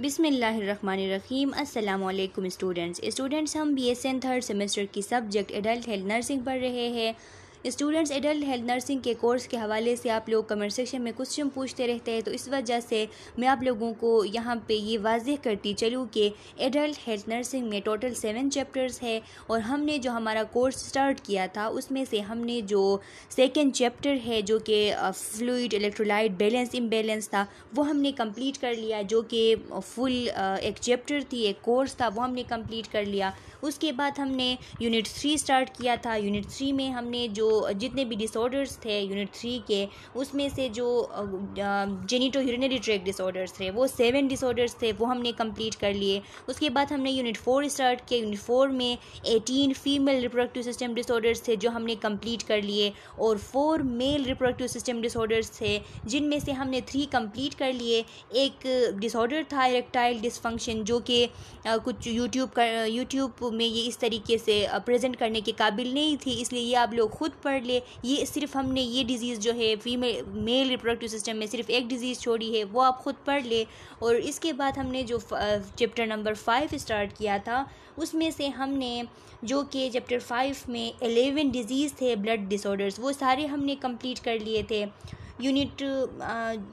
बिसमीम अल्लाम students students हम B S N third semester की सब्जेक्ट एडल्ट हेल्थ नर्सिंग पढ़ रहे हैं स्टूडेंट्स एडल्ट हेल्थ नर्सिंग के कोर्स के हवाले से आप लोग कमेंट सेक्शन में क्वेश्चन पूछते रहते हैं तो इस वजह से मैं आप लोगों को यहाँ पे ये वाजह करती चलूँ कि एडल्ट हेल्थ नर्सिंग में टोटल सेवन चैप्टर्स है और हमने जो हमारा कोर्स स्टार्ट किया था उसमें से हमने जो सेकेंड चैप्टर है जो कि फ्लूड इलेक्ट्रोलाइट बैलेंस इम्बेलेंस था वो हमने कम्प्लीट कर लिया जो कि फुल एक चैप्टर थी एक कोर्स था वो हमने कम्प्लीट कर लिया उसके बाद हमने यूनिट थ्री स्टार्ट किया था यूनिट थ्री में हमने जो जितने भी डिसऑर्डर्स थे यूनिट थ्री के उसमें से जो जेनिटो यूरिनरी ट्रैक डिसऑर्डर्स थे वो सेवन डिसऑर्डर्स थे वो हमने कंप्लीट कर लिए उसके बाद हमने यूनिट फोर स्टार्ट किया यूनिट फोर में eighteen female reproductive system disorders थे जो हमने कम्प्लीट कर लिए और four male reproductive system disorders थे जिनमें से हमने थ्री कम्प्लीट कर लिए एक डिसऑर्डर था इरेक्टाइल डिसफंक्शन जो कि कुछ यूट्यूब यूट्यूब में ये इस तरीके से प्रेजेंट करने के काबिल नहीं थी इसलिए ये आप लोग खुद पढ़ ले ये सिर्फ हमने ये डिज़ीज़ जो है फीमेल मेल रिप्रोडक्टिव सिस्टम में सिर्फ एक डिज़ीज़ छोड़ी है वो आप ख़ुद पढ़ ले और इसके बाद हमने जो चैप्टर नंबर फाइव स्टार्ट किया था उसमें से हमने जो कि चैप्टर फाइव में एलेवन डिज़ीज़ थे ब्लड डिसऑर्डर्स वो सारे हमने कंप्लीट कर लिए थे यूनिट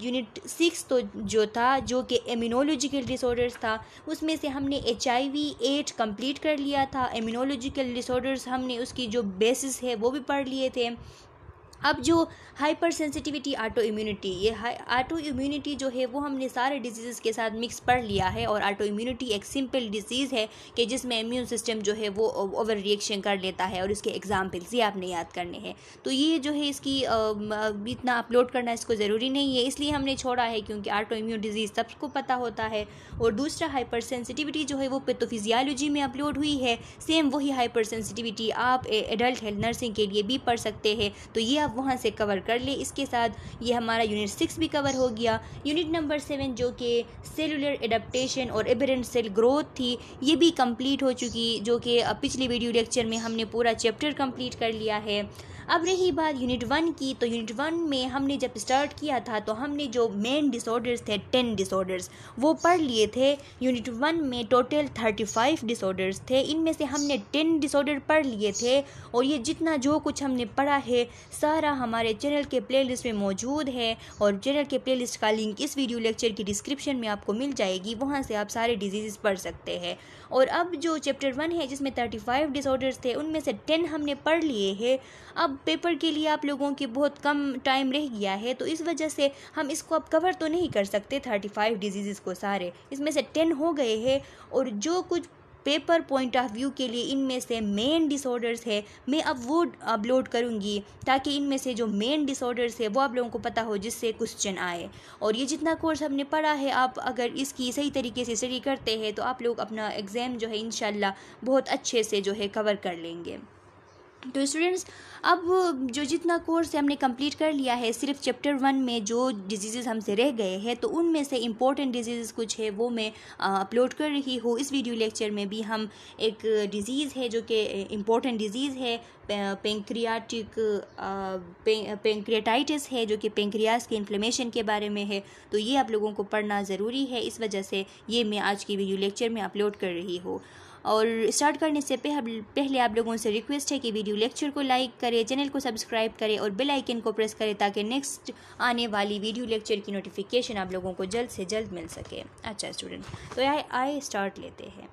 यूनिट सिक्स तो जो था जो कि इम्यूनोलॉजिकल डिसऑर्डर्स था उसमें से हमने H I V eight complete कर लिया था एम्यूनोलॉजिकल डिसऑर्डर्स हमने उसकी जो बेसिस है वो भी पढ़ लिए थे अब जो हाइपर सेंसिटिविटी आटो इम्यूनिटी ये आटो इम्यूनिटी जो है वो हमने सारे डिजीज़ के साथ मिक्स पढ़ लिया है और आटो इम्यूनिटी एक सिंपल डिजीज़ है कि जिसमें इम्यून सिस्टम जो है वो ओवर रिएक्शन कर लेता है और इसके एग्जाम्पल्स ये आपने याद करने हैं तो ये जो है इसकी इतना अपलोड करना इसको ज़रूरी नहीं है इसलिए हमने छोड़ा है क्योंकि आटो इम्यून डिजीज़ सबको पता होता है और दूसरा हाइपर सेंसिटिविटी जो है वो पेथोफिजियालॉजी में अपलोड हुई है सेम वही हाइपर सेंसिटिविटी आप एडल्ट हेल्थ नर्सिंग के लिए भी पढ़ सकते हैं तो ये आप वहाँ से कवर कर ले इसके साथ ये हमारा यूनिट सिक्स भी कवर हो गया यूनिट नंबर सेवन जो कि सेलुलर एडप्टेशन और एबरेंट सेल ग्रोथ थी ये भी कम्प्लीट हो चुकी जो कि पिछली वीडियो लेक्चर में हमने पूरा चैप्टर कम्प्लीट कर लिया है अब रही बात यूनिट वन की तो यूनिट वन में हमने जब स्टार्ट किया था तो हमने जो मेन डिसऑर्डर्स थे टेन डिसऑर्डर्स वो पढ़ लिए थे यूनिट वन में टोटल थर्टी फाइव डिसऑर्डर्स थे इनमें से हमने टेन डिसऑर्डर पढ़ लिए थे और ये जितना जो कुछ हमने पढ़ा है सारा हमारे चैनल के प्ले में मौजूद है और चैनल के प्ले का लिंक इस वीडियो लेक्चर की डिस्क्रिप्शन में आपको मिल जाएगी वहाँ से आप सारे डिजीज़ पढ़ सकते हैं और अब जो चैप्टर वन है जिसमें थर्टी फाइव डिसऑर्डर्स थे उनमें से टेन हमने पढ़ लिए हैं अब पेपर के लिए आप लोगों की बहुत कम टाइम रह गया है तो इस वजह से हम इसको अब कवर तो नहीं कर सकते थर्टी फाइव डिजीज़ को सारे इसमें से टेन हो गए हैं और जो कुछ पेपर पॉइंट ऑफ व्यू के लिए इनमें से मेन डिसऑर्डर्स है मैं अब वो अपलोड करूँगी ताकि इनमें से जो मेन डिसऑर्डर्स है वो आप लोगों को पता हो जिससे क्वेश्चन आए और ये जितना कोर्स हमने पढ़ा है आप अगर इसकी सही तरीके से स्टडी करते हैं तो आप लोग अपना एग्ज़ाम जो है इन बहुत अच्छे से जो है कवर कर लेंगे तो स्टूडेंट्स अब जो जितना कोर्स है हमने कंप्लीट कर लिया है सिर्फ चैप्टर वन में जो डिजीज़ हमसे रह गए हैं तो उनमें से इम्पोर्टेंट डिजीज़ कुछ है वो मैं अपलोड कर रही हूँ इस वीडियो लेक्चर में भी हम एक डिज़ीज़ है जो कि इम्पोर्टेंट डिजीज़ है पेंक्रियाटिक पेंक्रियाटाइटिस है जो कि पेंक्रियास के इन्फ्लेमेशन के बारे में है तो ये आप लोगों को पढ़ना ज़रूरी है इस वजह से ये मैं आज की वीडियो लेक्चर में अपलोड कर रही हूँ और स्टार्ट करने से पहले आप लोगों से रिक्वेस्ट है कि वीडियो लेक्चर को लाइक करें चैनल को सब्सक्राइब करें और बेल आइकन को प्रेस करें ताकि नेक्स्ट आने वाली वीडियो लेक्चर की नोटिफिकेशन आप लोगों को जल्द से जल्द मिल सके अच्छा स्टूडेंट तो आई आए स्टार्ट लेते हैं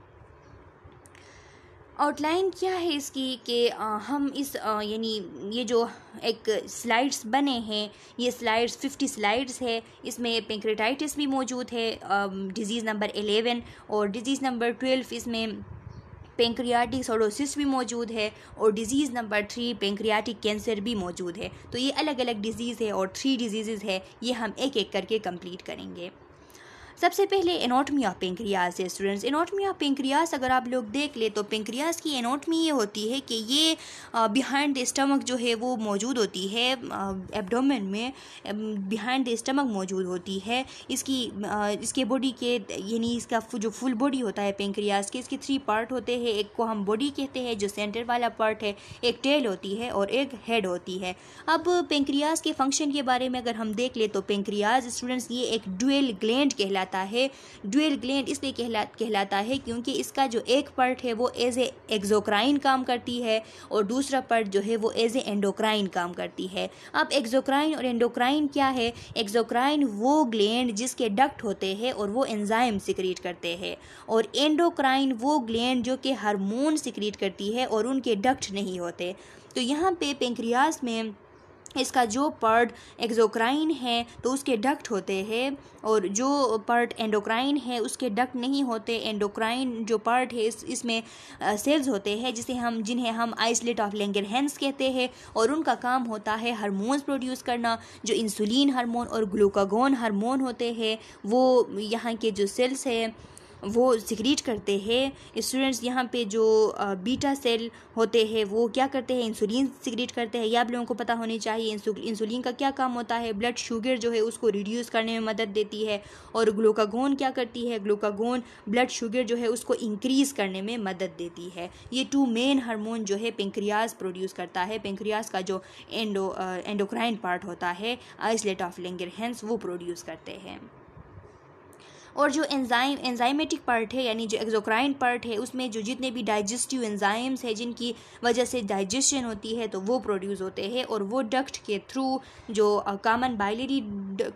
आउटलाइन क्या है इसकी कि हम इस यानी ये जो एक स्लाइड्स बने हैं ये स्लाइड्स फिफ्टी स्लाइड्स है इसमें पेंक्रेटाइटिस भी मौजूद है डिज़ीज़ नंबर एलेवन और डिज़ीज़ नंबर ट्वेल्व इसमें पेंक्रियाटिक सोडोसिस भी मौजूद है और disease number three pancreatic cancer भी मौजूद है तो ये अलग अलग डिजीज़ है और थ्री डिजीज़ है ये हम एक एक करके कंप्लीट करेंगे सबसे पहले एनोटमी ऑफ पेंक्रियाज है स्टूडेंट्स एनोटमी ऑफ पेंक्रियाज अगर आप लोग देख ले तो पेंक्रियाज की एनोटमी ये होती है कि ये बिहाइंड स्टमक जो है वो मौजूद होती है एब्डोमेन में बिहाइंड द स्टमक मौजूद होती है इसकी इसके बॉडी के यानी इसका जो फुल बॉडी होता है पेंक्रियाज के इसके थ्री पार्ट होते हैं एक को हम बॉडी कहते हैं जो सेंटर वाला पार्ट है एक टेल होती है और एक हेड होती है अब पेंक्रियाज के फंक्शन के बारे में अगर हम देख ले तो पेंक्रियाज स्टूडेंट्स ये एक डुअल ग्लैंड कहला कहलाता है ड्यूल ग्लैंड इसलिए कहला कहलाता है क्योंकि इसका जो एक पर्ट है वो एज ए एक्जोक्राइन काम करती है और दूसरा पर्ट जो है वो एज ए एंडोक्राइन काम करती है अब एक्जोक्राइन और एंडोक्राइन क्या है एक्जोक्राइन वो ग्लैंड जिसके डक्ट होते हैं और वो एंजाइम सिक्रीट करते हैं और एंडोक्राइन वो ग्लैंड जो कि हारमोन सिक्रीट करती है और उनके डक्ट नहीं होते तो यहाँ पे पेंक्रियास में इसका जो पर्ट एक्जोक्राइन है तो उसके डक्ट होते हैं और जो पार्ट एंडोक्राइन है उसके डक्ट नहीं होते एंडोक्राइन जो पार्ट है इस इसमें सेल्स होते हैं जिसे हम जिन्हें हम आइसलेट ऑफ लेंगर हैंस कहते हैं और उनका काम होता है हार्मोन्स प्रोड्यूस करना जो इंसुलिन हारमोन और ग्लूकागोन हारमोन होते हैं वो यहाँ के जो सेल्स हैं वो सिक्रीट करते हैं स्टूडेंट्स यहाँ पे जो बीटा सेल होते हैं वो क्या करते हैं इंसुलिन सिक्रीट करते हैं यह आप लोगों को पता होनी चाहिए इंसुलिन का क्या काम होता है ब्लड शुगर जो है उसको रिड्यूस करने में मदद देती है और ग्लूकागोन क्या करती है ग्लूकागोन ब्लड शुगर जो है उसको इंक्रीज़ करने में मदद देती है ये टू मेन हारमोन जो है पेंक्रियाज प्रोड्यूस करता है पेंक्रियाज का जो एंडो एंडोक्राइन पार्ट होता है आइसलेट ऑफ लेंगे हैंस वो प्रोड्यूस करते हैं और जो एंजाइम एंजाइमेटिक पार्ट है यानी जो एक्जोक्राइन पार्ट है उसमें जो जितने भी डाइजेस्टिव एंजाइम्स है जिनकी वजह से डाइजेशन होती है तो वो प्रोड्यूस होते हैं और वो डक्ट के थ्रू जो common biliary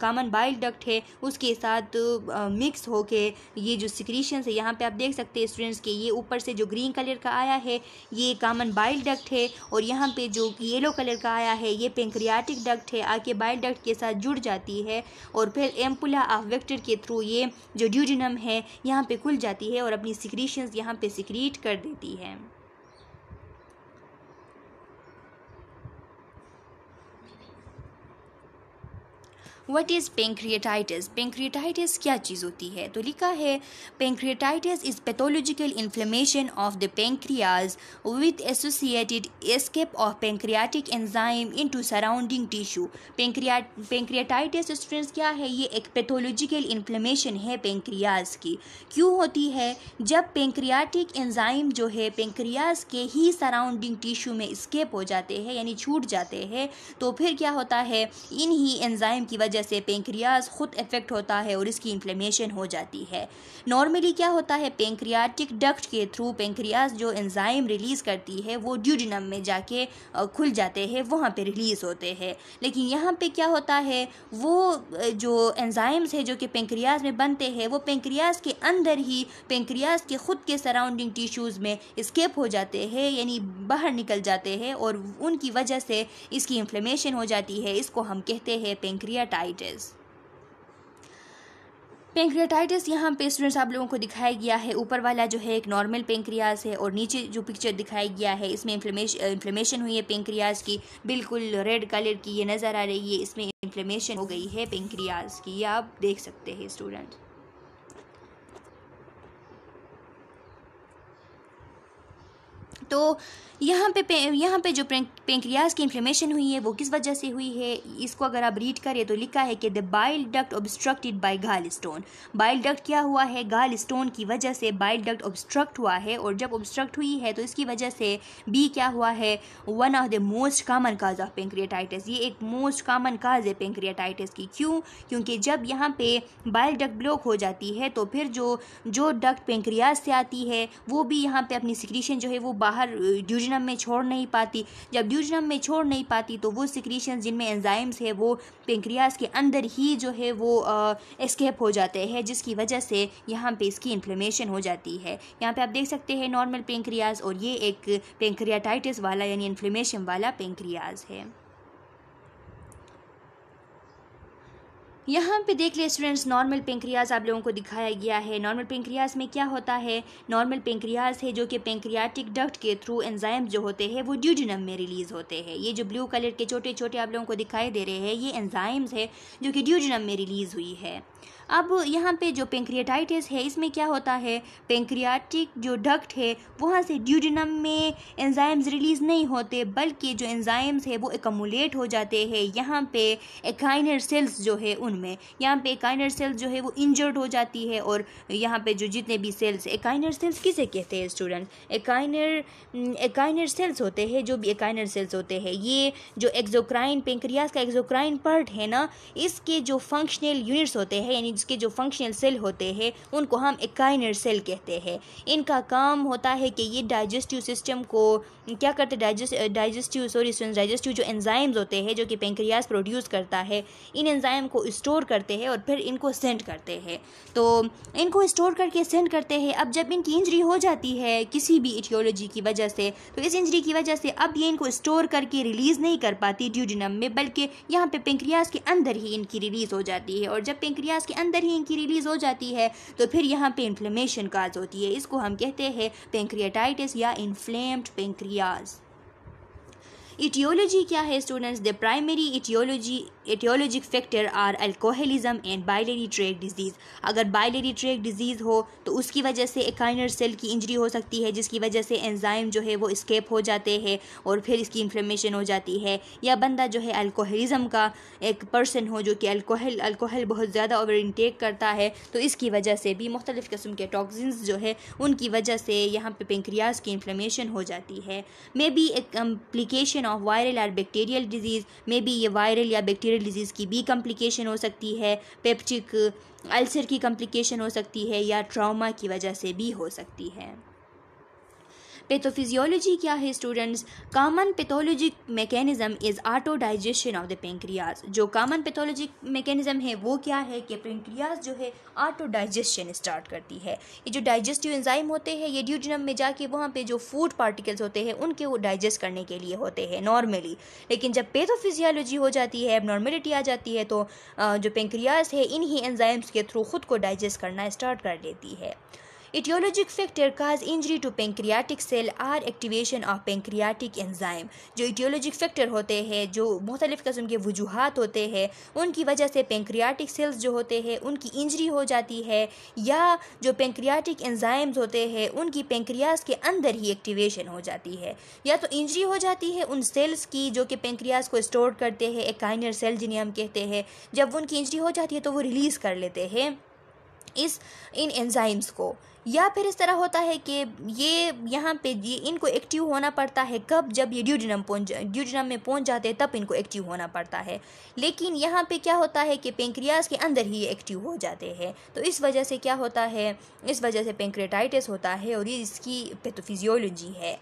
common bile duct है उसके साथ मिक्स uh, होके ये जो सिक्रीशन है यहाँ पर आप देख सकते हैं स्टूडेंट्स के ये ऊपर से जो ग्रीन कलर का आया है ये कामन बाइल डक्ट है और यहाँ पर जो येलो कलर का आया है ये पेंक्रियाटिक डक्ट है आके बाइल डक्ट के साथ जुड़ जाती है और फिर एम्पुला ऑफ वेक्टर के थ्रू ये जो ड्यूडिनम है यहाँ पे खुल जाती है और अपनी सिक्रीशंस यहाँ पे सिक्रीट कर देती है व्हाट इज़ पेंक्रियाटाइटिस पेंक्रियाटाइटिस क्या चीज़ होती है तो लिखा है pancreatitis is pathological inflammation of the pancreas with associated escape of pancreatic enzyme into surrounding tissue pancreas pancreatitis students क्या है ये एक पैथोलॉजिकल इन्फ्लेमेशन है पेंक्रियाज की क्यों होती है जब पेंक्रियाटिक एंजाइम जो है पेंक्रियाज के ही सराउंडिंग टिश्यू में स्केप हो जाते हैं यानी छूट जाते हैं तो फिर क्या होता है इन ही एंजाइम की वजह वजह से पेंक्रियाज खुद इफेक्ट होता है और इसकी इन्फ्लेमेशन हो जाती है नॉर्मली क्या होता है पेंक्रियाटिक डक्ट के थ्रू पेंक्रियाज जो एंजाइम रिलीज़ करती है वो ड्यूडिनम में जाके खुल जाते हैं वहाँ पर रिलीज़ होते हैं लेकिन यहाँ पर क्या होता है वो जो एंजाइम्स है जो कि पेंक्रियाज में बनते हैं वो पेंक्रियाज के अंदर ही पेंक्रियाज के ख़ुद के सराउंडिंग टिश्यूज़ में स्केप हो जाते हैं यानी बाहर निकल जाते हैं और उनकी वजह से इसकी इन्फ्लेमेशन हो जाती है इसको हम कहते हैं पेंक्रियाटाइट पेंक्रेटाइटिस पेंक्रियाटाइटिस यहाँ पे स्टूडेंट्स आप लोगों को दिखाया गया है ऊपर वाला जो है एक नॉर्मल पेंक्रियाज है और नीचे जो पिक्चर दिखाया गया है इसमें इन्फ्लेमेशन इन्फ्लेमेशन हुई है पेंक्रियाज की बिल्कुल रेड कलर की ये नज़र आ रही है इसमें इन्फ्लेमेशन हो गई है पेंक्रियाज की ये आप देख सकते हैं स्टूडेंट्स तो यहाँ पे, पे यहाँ पे जो पेंक्रियाज की इन्फ्लेमेशन हुई है वो किस वजह से हुई है इसको अगर आप रीड करें तो लिखा है कि the bile duct obstructed by gallstone bile duct क्या हुआ है गाल स्टोन की वजह से बाइल डक्ट ऑब्स्ट्रक्ट हुआ है और जब ऑब्स्ट्रक्ट हुई है तो इसकी वजह से बी क्या हुआ है one of the most common cause of pancreatitis ये एक मोस्ट कामन काज है पेंक्रियाटाइटिस की क्यों क्योंकि जब यहाँ पे बाइल डक्ट ब्लॉक हो जाती है तो फिर जो जो डक्ट पेंक्रियाज से आती है वो भी यहाँ पर अपनी सिक्रीशन जो है वो बाहर बाहर ड्यूजनम में छोड़ नहीं पाती जब ड्यूजनम में छोड़ नहीं पाती तो वो सिक्रीशन जिनमें एंजाइम्स है वो पेंक्रियाज के अंदर ही जो है वो एस्केप हो जाते हैं जिसकी वजह से यहाँ पे इसकी इन्फ्लेमेशन हो जाती है यहाँ पे आप देख सकते हैं नॉर्मल पेंक्रियाज और ये एक पेंक्रियाटाइटिस वाला यानी इन्फ्लेमेशन वाला पेंक्रियाज है यहाँ पे देख लिए स्टूडेंट्स नॉर्मल पेंक्रियाज आप लोगों को दिखाया गया है नॉर्मल पेंक्रियाज में क्या होता है नॉर्मल पेंक्रियाज है जो कि पेंक्रियाटिक डक्ट के थ्रू एंजाइम जो होते हैं वो ड्यूडनम में रिलीज़ होते हैं ये जो ब्लू कलर के छोटे छोटे आप लोगों को दिखाई दे रहे हैं ये एंजाइम्स है जो कि ड्यूडनम में रिलीज़ हुई है अब यहाँ पे जो पेंक्रियाटाइटिस है इसमें क्या होता है पेंक्रियाटिक जो डक्ट है वहाँ से ड्यूडिनम में एंजाइम्स रिलीज़ नहीं होते बल्कि जो एंजाइम्स है वो एकमुलेट हो जाते हैं यहाँ पे एकाइनर सेल्स जो है उनमें यहाँ पे एकाइनर सेल्स जो है वो इंजर्ड हो जाती है और यहाँ पे जो जितने भी सेल्स एकाइनर सेल्स किसे कहते हैं स्टूडेंट एकाइनर एकाइनर सेल्स होते हैं जो भी एकाइनर सेल्स होते हैं ये जो एक्जोक्राइन पेंक्रियाज का एक्जोक्राइन पार्ट है ना इसके जो फंक्शनल यूनिट्स होते हैं यानी लिपिड्स के जो फंक्शनल सेल होते हैं उनको हम एकाइनर सेल कहते हैं इनका काम होता है कि ये डाइजेस्टिव सिस्टम को क्या करते डाइजेस्ट डाइजेस्टिव सॉरी डाइजेस्टिव जो एंजाइम्स होते हैं जो कि पेंक्रियाज प्रोड्यूस करता है इन एंजाइम को स्टोर करते हैं और फिर इनको सेंड करते हैं तो इनको स्टोर करके सेंड करते हैं अब जब इनकी इंजरी हो जाती है किसी भी इटियोलॉजी की वजह से तो इस इंजरी की वजह से अब ये इनको स्टोर करके रिलीज़ नहीं कर पाती ड्यूडिनम में बल्कि यहाँ पे पेंक्रियाज के अंदर ही इनकी रिलीज़ हो जाती है और जब पेंक्रियाज के अंदर अंदर ही इनकी रिलीज हो जाती है तो फिर यहाँ पे इन्फ्लेमेशन काज होती है इसको हम कहते हैं पेंक्रियाटाइटिस या इन्फ्लेम्ड पेंक्रियाज इटियोलॉजी क्या है students the primary etiology etiologic factor are alcoholism and biliary tract disease अगर बाइलेरी ट्रेक डिजीज़ हो तो उसकी वजह से एकाइनर सेल की इंजरी हो सकती है जिसकी वजह से एंजाइम जो है वो स्केप हो जाते हैं और फिर इसकी इन्फ्लेमेशन हो जाती है या बंदा जो है अल्कोहलिज़म का एक पर्सन हो जो कि अल्कोहल अल्कोहल बहुत ज़्यादा ओवर इनटेक करता है तो इसकी वजह से भी मुख्तलिफ़ कस्म के टॉक्सिन जो है उनकी वजह से यहाँ पे पेंक्रियाज की इन्फ्लेमेशन हो जाती है मे बी एक कम्प्लिकेशन ऑफ वायरल और बैक्टीरियल डिजीज़ में भी ये वायरल या बैक्टीरियल डिजीज़ की भी कम्प्लिकेशन हो सकती है पेप्टिक अल्सर की कम्प्लिकेशन हो सकती है या ट्रॉमा की वजह से भी हो सकती है पैथोफिजियोलॉजी क्या है students common pathologic mechanism is auto digestion of the pancreas जो कॉमन पैथोलॉजिक मैकेनिज्म है वो क्या है कि पेंक्रियाज जो है ऑटो डाइजेशन स्टार्ट करती है ये जो डाइजेस्टिव एंजाइम होते हैं ये ड्यूजनम में जाके वहाँ पे जो फूड पार्टिकल्स होते हैं उनके वो डाइजेस्ट करने के लिए होते हैं नॉर्मली लेकिन जब पैथोफिजियोलॉजी हो जाती है नॉर्मेलिटी आ जाती है तो जो पेंक्रियाज है इन्हीं एंजाइम्स के थ्रू खुद को डाइजेस्ट करना स्टार्ट कर लेती है etiologic factor cause injury to pancreatic cell or activation of pancreatic enzyme जो इटियोलॉजिक फैक्टर होते हैं जो मुख्तलिफ़ कस्म के वजूहत होते हैं उनकी वजह से पेंक्रियाटिक सेल्स जो होते हैं उनकी इंजरी हो जाती है या जो पेंक्रियाटिक एंजाइम्स होते हैं उनकी पेंक्रियाज के अंदर ही एक्टिवेशन हो जाती है या तो इंजरी हो जाती है उन सेल्स की जो कि पेंक्रियाज को स्टोर करते हैं एकाइनर सेल जिन्हें हम कहते हैं जब उनकी इंजरी हो जाती है तो वो रिलीज़ कर लेते हैं इस इन एंजाइम्स को या फिर इस तरह होता है कि ये यहाँ पे ये इनको एक्टिव होना पड़ता है कब जब ये ड्यूडनम पहुँच ड्यूडनम में पहुँच जाते हैं तब इनको एक्टिव होना पड़ता है लेकिन यहाँ पे क्या होता है कि पेंक्रियाज के अंदर ही ये एक्टिव हो जाते हैं तो इस वजह से क्या होता है इस वजह से पेंक्रेटाइटिस होता है और ये इसकी पेथोफिजियोलॉजी है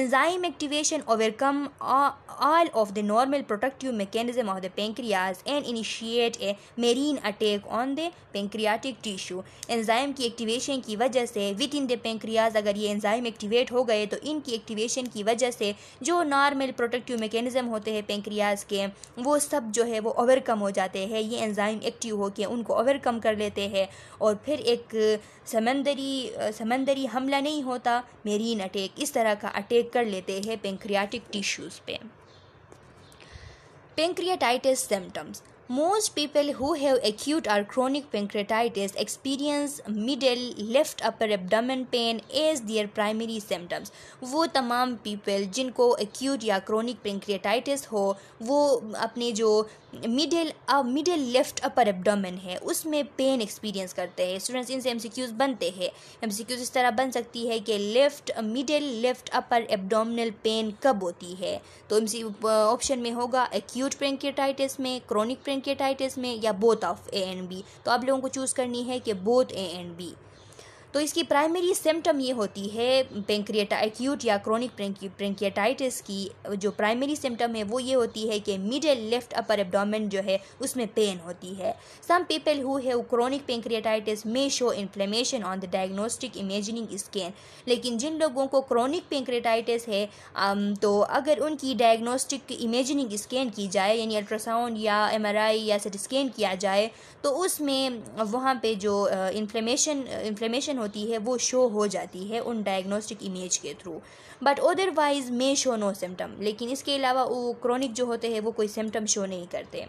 enzyme activation overcome all of the normal protective mechanism of the pancreas and initiate a मेरीन attack on the pancreatic tissue enzyme की एक्टिवेशन की वजह से विद इन द पेंक्रियाज अगर ये एंजाइम एक्टिवेट हो गए तो इनकी एक्टिवेशन की वजह से जो नॉर्मल प्रोटेक्टिव मेकेनिज़म होते हैं पेंक्रियाज के वो सब जो है वो ओवरकम हो जाते हैं ये एंजाइम एक्टिव होकर उनको ओवरकम कर लेते हैं और फिर एक समंदरी समंदरी हमला नहीं होता मेरीन अटैक इस तरह का अटैक कर लेते हैं पेंक्रियाटिक टिश्यूज़ पे pancreatitis symptoms Most people who have acute or chronic pancreatitis experience middle left upper abdomen pain as their primary symptoms. wo tamam people jinko acute ya chronic pancreatitis ho wo apne jo middle uh, middle left upper abdomen है उसमें pain experience करते हैं students इनसे MCQs बनते हैं MCQs इस तरह बन सकती है कि left middle left upper abdominal pain कब होती है तो ऑप्शन में होगा acute pancreatitis में chronic pancreatitis ब्रेंकेटाइटिस में या both of A and B तो आप लोगों को चूज़ करनी है कि बोथ ए एंड बी तो इसकी प्राइमरी सिम्टम ये होती है पेंक्रिएटा एक्यूट या क्रोनिक पेंक्रियाटाइटिस की जो प्राइमरी सिम्टम है वो ये होती है कि मिडिल लेफ्ट अपर एबडोमेन जो है उसमें पेन होती है सम पीपल हु है chronic pancreatitis may show inflammation on the diagnostic imaging scan लेकिन जिन लोगों को क्रोनिक पेंक्रियाटाइटिस है तो अगर उनकी डायग्नोस्टिक इमेजिनिंग स्कैन की जाए यानी अल्ट्रासाउंड या एम या सेट स्कैन किया जाए तो उसमें वहाँ पर जो इन्फ्लेमेशन इन्फ्लेमेशन होती है वो शो हो जाती है उन डायग्नोस्टिक इमेज के through but otherwise may show no symptom लेकिन इसके अलावा वो क्रॉनिक जो होते हैं वो कोई सिम्टम शो नहीं करते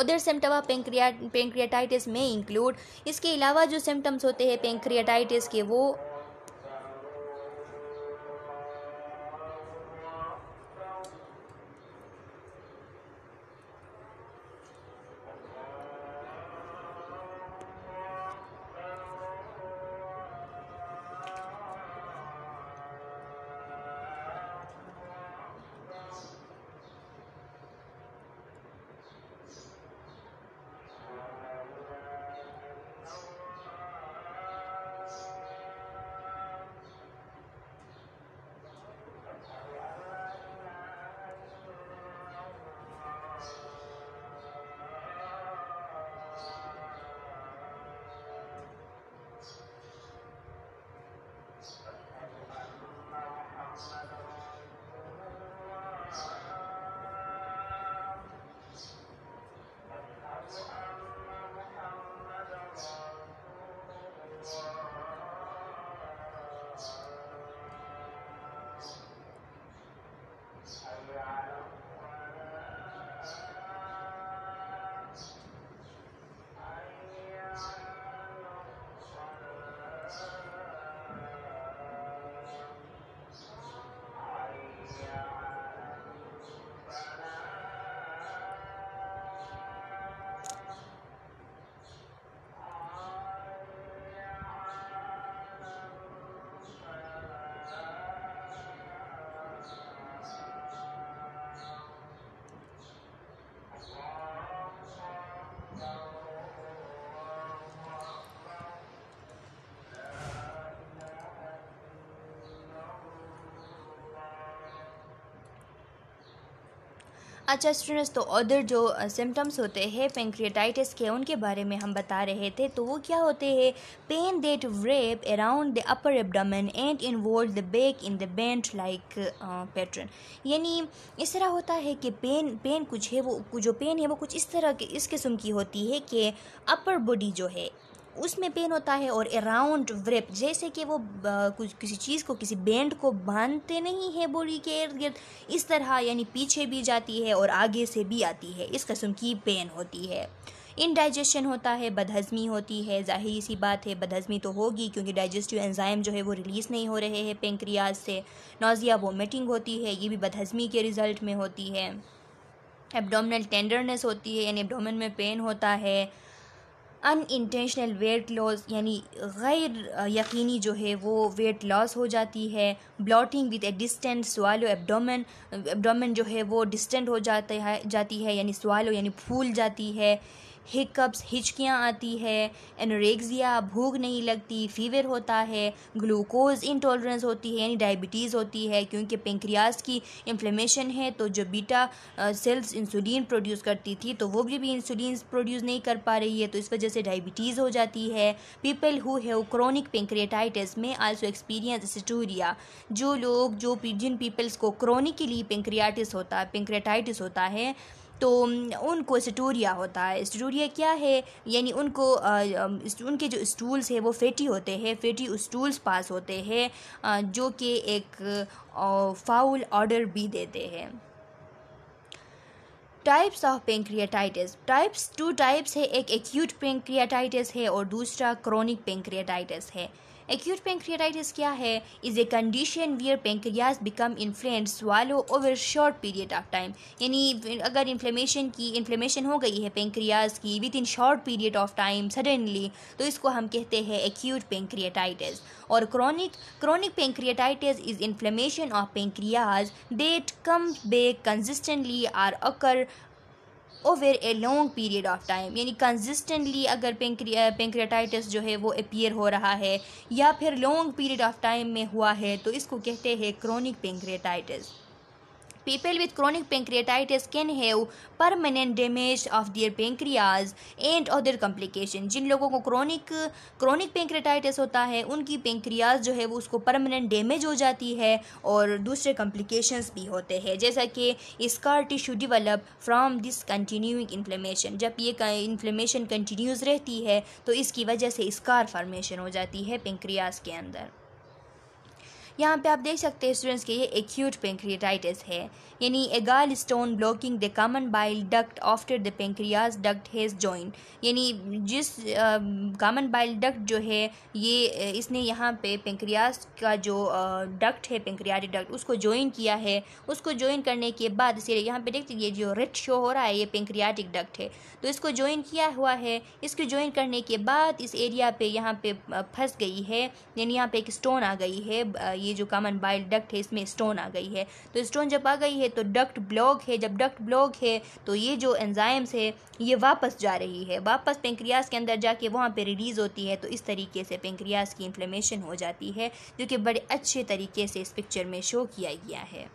अदर सिम्टम ऑफ पेंक्रिया पेंक्रियाटाइटिस में इंक्लूड इसके अलावा जो सिम्टम्स होते हैं पेंक्रियाटाइटिस के वो अच्छा स्टूडेंट्स तो अदर जो सिम्टम्स होते हैं पेंक्रियाटाइटिस के उनके बारे में हम बता रहे थे तो वो क्या होते हैं pain that wrap around the upper abdomen and वोल्ड the back in the band like pattern यानी इस तरह होता है कि पेन पेन कुछ है वो जो पेन है वो कुछ इस तरह के इस किस्म की होती है कि अपर बॉडी जो है उसमें पेन होता है और अराउंड व्रिप जैसे कि वो कुछ किसी चीज़ को किसी बैंड को बांधते नहीं है बॉडी के इर्द गिर्द इस तरह यानी पीछे भी जाती है और आगे से भी आती है इस कस्म की पेन होती है इनडाइजेशन होता है बदहज़मी होती है जाहिर सी बात है बदहज़मी तो होगी क्योंकि डाइजेस्टिव एंजाइम जो है वो रिलीज़ नहीं हो रहे हैं पेंक्रियाज से नोज़िया वोमिटिंग होती है ये भी बदहज़मी के रिज़ल्ट में होती है एब्डोमिनल टेंडरनेस होती है यानी एब्डोमिन में पेन होता है अनइंटेंशनल वेट लॉस यानी गैर यकीनी जो है वो वेट लॉस हो जाती है bloating with a distended swollen abdomen abdomen जो है वो डिस्टेंट हो जाता है जाती है यानी स्वालो यानी फूल जाती है हिकअप्स हिचकियाँ आती है एनोरेक्सिया भूख नहीं लगती फीवर होता है ग्लूकोज इंटॉलरेंस होती है यानी डायबिटीज़ होती है क्योंकि पेंक्रियाज की इन्फ्लेमेशन है तो जो बीटा सेल्स इंसुलिन प्रोड्यूस करती थी तो वो भी, भी इंसुलिन प्रोड्यूस नहीं कर पा रही है तो इस वजह से डायबिटीज़ हो जाती है people who have chronic pancreatitis में आल्सो एक्सपीरियंस स्टूरिया जो लोग जो जिन पीपल्स को क्रोनिकली पेंक्रियाटिस होता है पेंक्रियाटाइटिस होता है तो उनको स्टूरिया होता है स्टूरिया क्या है यानी उनको उनके जो स्टूल्स है वो फेटी होते हैं फेटी स्टूल्स पास होते हैं जो कि एक फाउल ऑर्डर भी देते हैं types of pancreatitis types two types है एक एक्यूट पेंक्रियाटाइटिस है और दूसरा क्रॉनिक पेंक्रियाटाइटिस है एक्यूट पेंक्रियाटाइटिस क्या है is a condition where pancreas become inflamed swollen over short period of time यानी अगर इन्फ्लेमेशन की इन्फ्लेमेशन हो गई है पेंक्रियाज की within short period of time suddenly तो इसको हम कहते हैं एक्यूट पेंक्रियाटाइटिस और chronic chronic pancreatitis is inflammation of pancreas that come back consistently or occur over a long period of time यानी कंसिस्टेंटली अगर पेंक्रियाटाइटिस जो है वो अपीयर हो रहा है या फिर लॉन्ग पीरियड ऑफ टाइम में हुआ है तो इसको कहते हैं chronic pancreatitis People with chronic pancreatitis can have permanent damage of their pancreas and other complication. जिन लोगों को chronic chronic pancreatitis होता है उनकी pancreas जो है वो उसको permanent damage हो जाती है और दूसरे complications भी होते हैं जैसा कि scar tissue develop from this continuing inflammation. जब ये inflammation continues रहती है तो इसकी वजह से scar formation हो जाती है pancreas के अंदर यहाँ पे आप देख सकते हैं स्टूडेंट्स के ये एक्यूट पेंक्रियाटाइटिस है यानी a gallstone blocking the common bile duct after the pancreas duct has joined यानी जिस कॉमन बाइल डक्ट जो है ये इसने यहाँ पे पेंक्रियाज का जो डक्ट है पेंक्रियाटिक डक्ट उसको ज्वाइन किया है उसको ज्वाइन करने के बाद इसे यहाँ पे देखते ये जो रेड शो हो रहा है ये पेंक्रियाटिक डक्ट है तो इसको ज्वाइन किया हुआ है इसको ज्वाइन करने के बाद इस एरिया पे यहाँ पे फंस गई है यानी यहाँ पे एक स्टोन आ गई है ये जो कॉमन बाइल डक्ट है इसमें स्टोन आ गई है तो स्टोन जब आ गई है तो डक्ट ब्लॉक है जब डक्ट ब्लॉक है तो ये जो एंजाइम्स है ये वापस जा रही है वापस पेंक्रियास के अंदर जाके वहाँ पर रिलीज़ होती है तो इस तरीके से पेंक्रियास की इन्फ्लेमेशन हो जाती है जो कि बड़े अच्छे तरीके से इस पिक्चर में शो किया गया है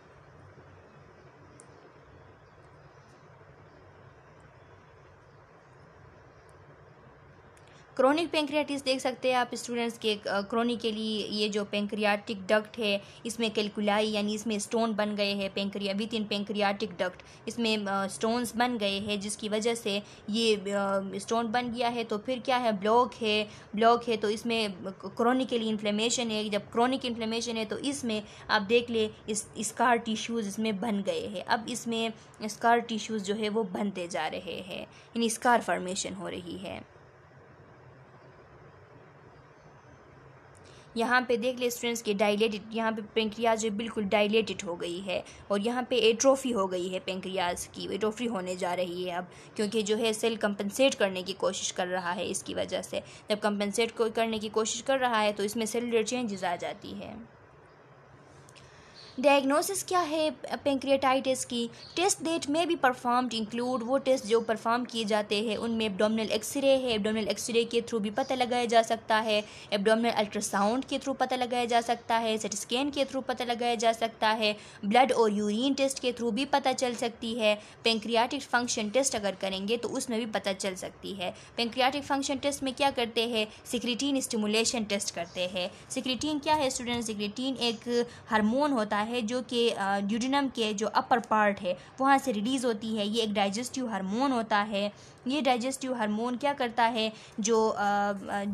क्रोनिक पेंक्रियाटिस देख सकते हैं आप स्टूडेंट्स के लिए ये जो पेंक्रियाटिक डक्ट है इसमें कैलकुलाई यानी इसमें स्टोन बन गए हैं pancreas within pancreatic duct इसमें स्टोन्स बन गए हैं जिसकी वजह से ये स्टोन बन गया है तो फिर क्या है ब्लॉक है ब्लॉक है तो इसमें क्रोनिकली इन्फ्लेमेशन है जब क्रोनिक इन्फ्लेमेशन है तो इसमें आप देख ले इस स्कार टिश्यूज़ इसमें बन गए हैं अब इसमें स्कार टिश्यूज़ जो है वो बनते जा रहे हैं यानी स्कार फॉर्मेशन हो रही है यहाँ पे देख ले स्टूडेंट्स के डायलेटेड यहाँ पे पेंक्रियाज जो बिल्कुल डायलेटेड हो गई है और यहाँ पे एट्रोफी हो गई है पेंक्रियाज की एट्रोफी होने जा रही है अब क्योंकि जो है सेल कंपनसेट करने की कोशिश कर रहा है इसकी वजह से जब कंपनसेट करने की कोशिश कर रहा है तो इसमें सेलुलर चेंजेस आ जाती है डायग्नोसिस क्या है पेंक्रियाटाइटिस की test that may be performed include वो टेस्ट जो परफॉर्म किए जाते हैं उनमें एब्डोमिनल एक्सरे है एब्डोमिनल एक्सरे के थ्रू भी पता लगाया जा सकता है एब्डोमिनल अल्ट्रासाउंड के थ्रू पता लगाया जा सकता है सेट स्कैन के थ्रू पता लगाया जा सकता है ब्लड और यूरिन टेस्ट के थ्रू भी पता चल सकती है पेंक्रियाटिक फंक्शन टेस्ट अगर करेंगे तो उसमें भी पता चल सकती है पेंक्रियाटिक फंक्शन टेस्ट में क्या करते हैं सिक्रिटीन स्टिमुलेशन टेस्ट करते हैं सिक्रिटीन क्या है स्टूडेंट सिक्रिटीन एक हारमोन होता है है जो कि ड्यूडिनम के जो अपर पार्ट है वहाँ से रिलीज़ होती है ये एक डाइजेस्टिव हार्मोन होता है ये डाइजेस्टिव हार्मोन क्या करता है जो आ,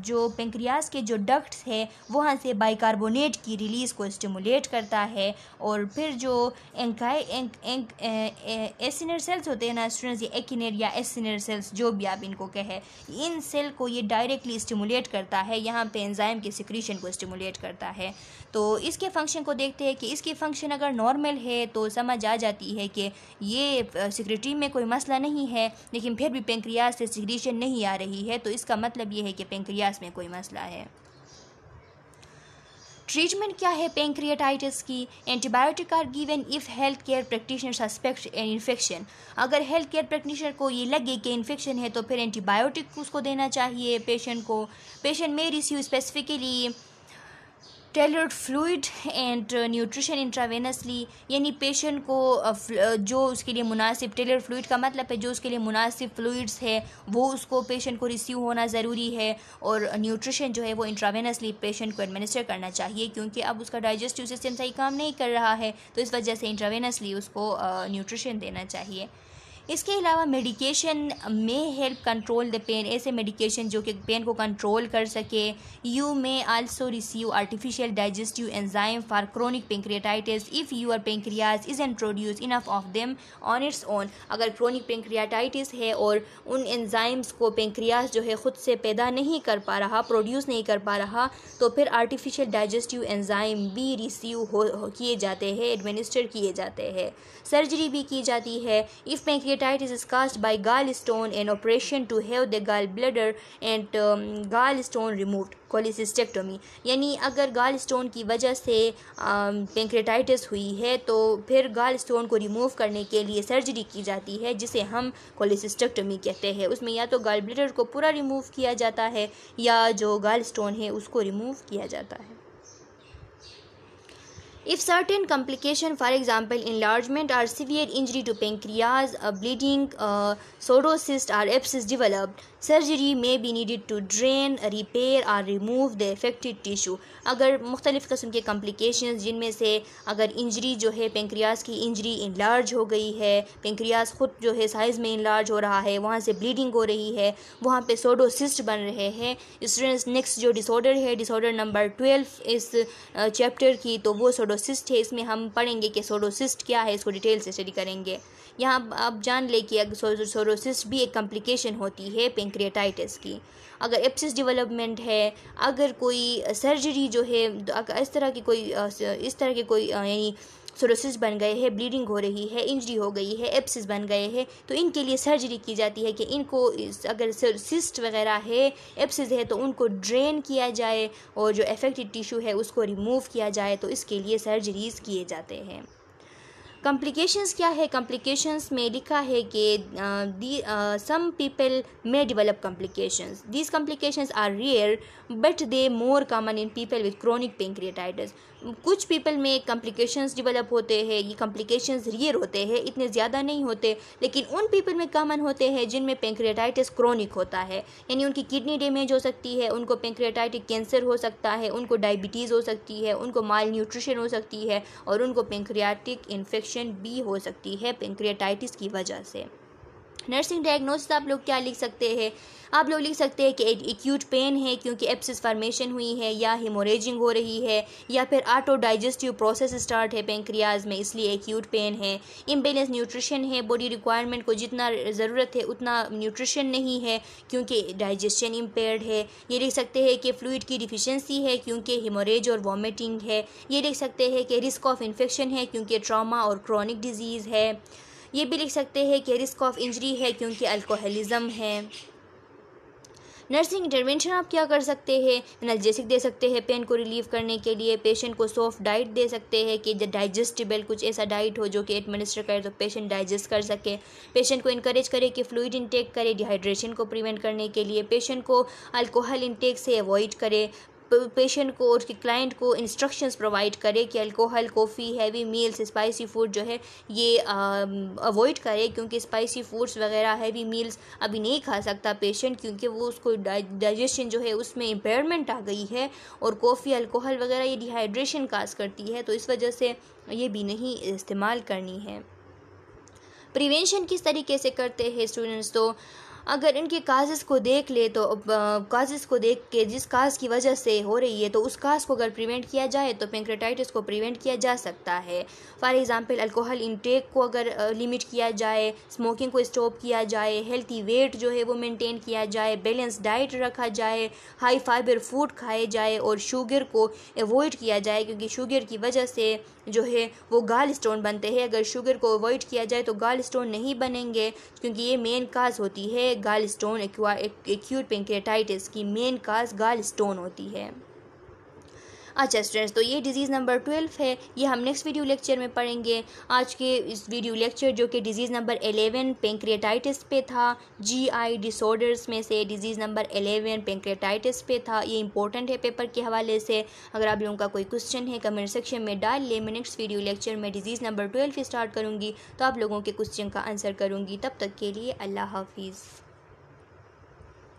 जो पेंक्रियास के जो डक्ट्स है वहाँ से बाइकार्बोनेट की रिलीज़ को स्टिमुलेट करता है और फिर जो एंकाई एंक, एंक, एसिनर सेल्स होते हैं ना स्टूडेंट्स ये एकिनर या एसिनर सेल्स जो भी आप इनको कहें इन सेल को ये डायरेक्टली स्टिमुलेट करता है यहाँ पे एंजाइम के सिक्रीशन को स्टिमुलेट करता है तो इसके फंक्शन को देखते हैं कि इसके फंक्शन अगर नॉर्मल है तो समझ आ जाती है कि ये सिक्रेटरी में कोई मसला नहीं है लेकिन फिर भी पेंक्रियाज से सिक्रीशन नहीं आ रही है तो इसका मतलब ये है कि पेंक्रियाज में कोई मसला है ट्रीटमेंट क्या है पेंक्रियाटाइटिस की antibiotic are given if health care practitioner suspect an infection अगर हेल्थ केयर प्रैक्टिशनर को ये लगे कि इन्फेक्शन है तो फिर एंटीबायोटिक उसको देना चाहिए पेशेंट को patient may receive specifically tailored fluid and nutrition intravenously यानी पेशेंट को uh, uh, जो उसके लिए मुनासिब टेलर फ्लूड का मतलब है जो उसके लिए मुनासिब फ्लूड्स है वो उसको पेशेंट को रिसीव होना ज़रूरी है और न्यूट्रिशन जो है वो इंट्रावेनसली पेशेंट को एडमिनिस्टर करना चाहिए क्योंकि अब उसका डाइजेस्टिव सिस्टम सही काम नहीं कर रहा है तो इस वजह से इंट्रावेनसली उसको न्यूट्रिशन uh, देना चाहिए इसके अलावा medication may help control the pain ऐसे मेडिकेशन जो कि पेन को कंट्रोल कर सके you may also receive artificial digestive enzyme for chronic pancreatitis if your pancreas is introduce produce enough of them on its own अगर chronic pancreatitis है और उन एंजाइम्स को पेंक्रियाज जो है ख़ुद से पैदा नहीं कर पा रहा प्रोड्यूस नहीं कर पा रहा तो फिर आर्टिफिशियल डाइजेस्टिव एंजाइम भी रिसीव हो किए जाते हैं एडमिनिस्टर किए जाते हैं सर्जरी भी की जाती है if pancreas Hepatite is caused by gallstone and operation to have the gallbladder and um, gallstone removed. Cholecystectomy यानी अगर गाल स्टोन की वजह से पेंक्रेटाइटिस um, हुई है तो फिर गाल स्टोन को रिमूव करने के लिए सर्जरी की जाती है जिसे हम कोलिसिस्टेक्टोमी कहते हैं उसमें या तो गाल ब्लेडर को पूरा रिमूव किया जाता है या जो गाल स्टोन है उसको रिमूव किया जाता है If certain complications, for example enlargement or severe injury to pancreas, bleeding, uh, pseudocyst or abscess developed, surgery may be needed to drain repair or remove the affected tissue अगर मुख्तलिफ़ कस्म के complication जिनमें से अगर injury जो है pancreas की injury enlarge हो गई है पेंक्रियाज ख़ुद जो है साइज़ में इनलार्ज हो रहा है वहाँ से ब्लीडिंग हो रही है वहाँ पे सोडोसिस्ट बन रहे हैं स्टूडेंट्स नेक्स्ट जो डिसऑर्डर है डिसऑर्डर नंबर ट्वेल्व इस चैप्टर की तो वो सोडोसिस्ट है इसमें हम पढ़ेंगे कि सोडोसिस्ट क्या है इसको डिटेल से स्टडी करेंगे यहाँ आप जान लें कि सोडोसिस्ट भी एक कम्प्लिकेशन होती है पेंक्रियाटाइटिस की अगर एप्सिस डेवलपमेंट है अगर कोई सर्जरी जो है अगर इस तरह की कोई इस तरह के कोई यानी सोरोसिस बन गए हैं ब्लीडिंग हो रही है इंजरी हो गई है एप्सिस बन गए हैं तो इनके लिए सर्जरी की जाती है कि इनको अगर सिस्ट वगैरह है एप्सिस है तो उनको ड्रेन किया जाए और जो एफेक्टेड टिश्यू है उसको रिमूव किया जाए तो इसके लिए सर्जरीज़ किए जाते हैं कॉम्प्लिकेशंस क्या है कॉम्प्लिकेशंस में लिखा है कि some people may develop complications these complications are rare but they more common in people with chronic pancreatitis कुछ पीपल में कॉम्प्लिकेशंस डेवलप होते हैं ये कॉम्प्लिकेशंस रियर होते हैं इतने ज़्यादा नहीं होते लेकिन उन पीपल में कॉमन होते हैं जिनमें पेंक्रेटाइटिस क्रोनिक होता है यानी उनकी किडनी डैमेज हो सकती है उनको पेंक्रेटाइटिक कैंसर हो सकता है उनको डायबिटीज़ हो सकती है उनको माल न्यूट्रिशन हो सकती है और उनको पेंक्रियाटिक इन्फेक्शन भी हो सकती है पेंक्रियाटाइटिस की वजह से नर्सिंग डायग्नोसिस आप लोग क्या लिख सकते हैं आप लोग लिख सकते हैं कि एक्यूट पेन है क्योंकि एप्सिस फॉर्मेशन हुई है या हिमोरेजिंग हो रही है या फिर आटो डाइजेस्टिव प्रोसेस स्टार्ट है पेंक्रियाज में इसलिए एक्यूट पेन है इम्बेलेंस न्यूट्रिशन है बॉडी रिक्वायरमेंट को जितना ज़रूरत है उतना न्यूट्रिशन नहीं है क्योंकि डाइजेशन इम्पेयर्ड है ये लिख सकते हैं कि फ्लूड की डिफिशेंसी है क्योंकि हिमोरेज और वॉमिटिंग है ये लिख सकते हैं कि रिस्क ऑफ इन्फेक्शन है क्योंकि ट्रामा और क्रॉनिक डिजीज़ है ये भी लिख सकते हैं कि रिस्क ऑफ इंजरी है क्योंकि अल्कोहलिज़म है नर्सिंग इंटरवेंशन आप क्या कर सकते हैं एनर्जेसिक दे सकते हैं पेन को रिलीव करने के लिए पेशेंट को सॉफ्ट डाइट दे सकते हैं कि डाइजेस्टिबल कुछ ऐसा डाइट हो जो कि एडमिनिस्टर करे तो पेशेंट डाइजेस्ट कर सके पेशेंट को इनक्रेज करे कि फ्लूड इनटेक करे डिहाइड्रेशन को प्रिवेंट करने के लिए पेशेंट को अल्कोहल इनटेक से अवॉइड करे पेशेंट को और क्लाइंट को इंस्ट्रक्शंस प्रोवाइड करे कि alcohol coffee heavy meals spicy food जो है ये अवॉइड um, करे क्योंकि स्पाइसी फूड्स वगैरह हैवी मील्स अभी नहीं खा सकता पेशेंट क्योंकि वो उसको डाइजेशन जो है उसमें इम्पेयरमेंट आ गई है और कॉफ़ी अल्कोहल वगैरह ये डिहाइड्रेशन काज करती है तो इस वजह से ये भी नहीं इस्तेमाल करनी है प्रिवेंशन किस तरीके से करते हैं स्टूडेंट्स तो अगर इनके काजेस को देख ले तो काजेस को देख के जिस काज की वजह से हो रही है तो उस काज को अगर प्रिवेंट किया जाए तो पेंक्रेटाइटिस को प्रिवेंट किया जा सकता है फॉर एग्ज़ाम्पल अल्कोहल इनटेक को अगर लिमिट किया जाए स्मोकिंग को स्टॉप किया जाए हेल्थी वेट जो है वो मेंटेन किया जाए बैलेंस डाइट रखा जाए हाई फाइबर फूड खाए जाए और शुगर को अवॉइड किया जाए क्योंकि शुगर की वजह से जो है वो गाल स्टोन बनते हैं अगर शुगर को अवॉइड किया जाए तो गाल स्टोन नहीं बनेंगे क्योंकि ये मेन काज होती है गाल स्टोन एक्यूट पेंक्रेटाइटिस की मेन काज गाल स्टोन होती है अच्छा स्टूडेंट्स तो ये डिज़ीज़ नंबर ट्वेल्व है ये हम नेक्स्ट वीडियो लेक्चर में पढ़ेंगे आज के इस वीडियो लेक्चर जो कि डिज़ीज़ नंबर एलेवन पेंक्रेटाइटिस पे था जीआई डिसऑर्डर्स में से डिज़ीज़ नंबर एलेवन पेंक्रेटाइटिस पे था ये इंपॉर्टेंट है पेपर के हवाले से अगर आप लोगों का कोई क्वेश्चन है कमेंट सेक्शन में डाल ले मैं नेक्स्ट वीडियो लेक्चर में डिज़ीज़ नंबर ट्वेल्व स्टार्ट करूँगी तो आप लोगों के क्वेश्चन का आंसर करूँगी तब तक के लिए अल्लाह हाफिज़